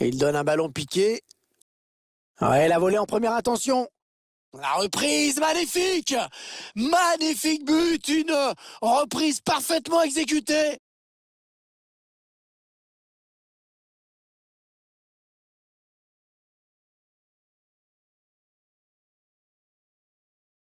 Il donne un ballon piqué. Elle a volé en première attention. La reprise magnifique Magnifique but Une reprise parfaitement exécutée